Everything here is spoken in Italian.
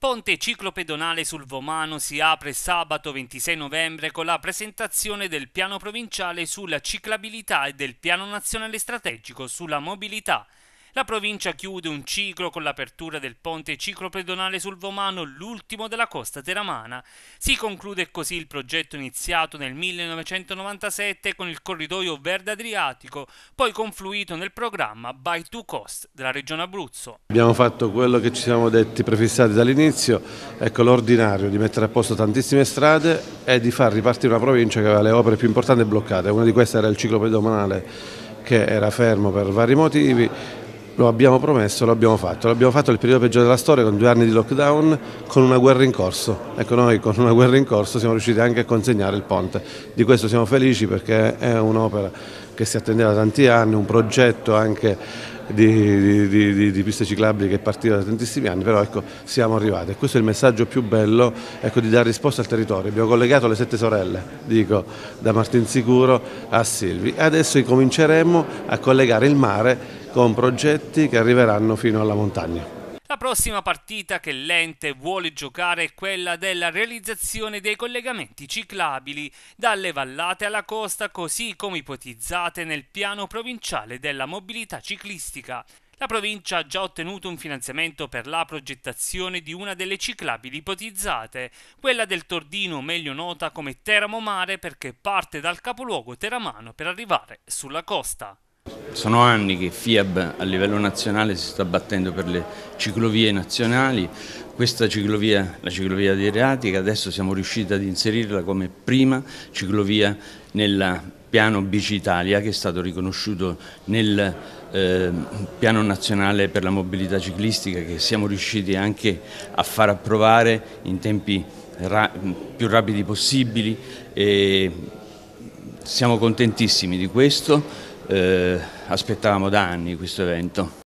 Ponte ciclopedonale sul Vomano si apre sabato 26 novembre con la presentazione del piano provinciale sulla ciclabilità e del piano nazionale strategico sulla mobilità. La provincia chiude un ciclo con l'apertura del ponte ciclopedonale sul Vomano, l'ultimo della costa teramana. Si conclude così il progetto iniziato nel 1997 con il corridoio Verde Adriatico, poi confluito nel programma By Two Cost della Regione Abruzzo. Abbiamo fatto quello che ci siamo detti prefissati dall'inizio, ecco l'ordinario di mettere a posto tantissime strade e di far ripartire una provincia che aveva le opere più importanti bloccate. Una di queste era il ciclopedonale che era fermo per vari motivi lo abbiamo promesso, lo abbiamo fatto. L'abbiamo fatto nel periodo peggiore della storia con due anni di lockdown, con una guerra in corso. Ecco, noi con una guerra in corso siamo riusciti anche a consegnare il ponte. Di questo siamo felici perché è un'opera che si attendeva da tanti anni, un progetto anche di, di, di, di, piste ciclabili che partiva da tantissimi anni, però ecco, siamo arrivati. Questo è il messaggio più bello ecco, di dare risposta al territorio. Abbiamo collegato le sette sorelle, dico, da Martinsicuro a Silvi. Adesso cominceremo a collegare il mare con progetti che arriveranno fino alla montagna. La prossima partita che l'ente vuole giocare è quella della realizzazione dei collegamenti ciclabili dalle vallate alla costa, così come ipotizzate nel piano provinciale della mobilità ciclistica. La provincia ha già ottenuto un finanziamento per la progettazione di una delle ciclabili ipotizzate, quella del Tordino meglio nota come Teramo Mare perché parte dal capoluogo teramano per arrivare sulla costa. Sono anni che FIAB a livello nazionale si sta battendo per le ciclovie nazionali, questa ciclovia, la ciclovia adriatica, adesso siamo riusciti ad inserirla come prima ciclovia nel piano Bici Italia che è stato riconosciuto nel eh, piano nazionale per la mobilità ciclistica che siamo riusciti anche a far approvare in tempi ra più rapidi possibili e siamo contentissimi di questo eh, aspettavamo da anni questo evento.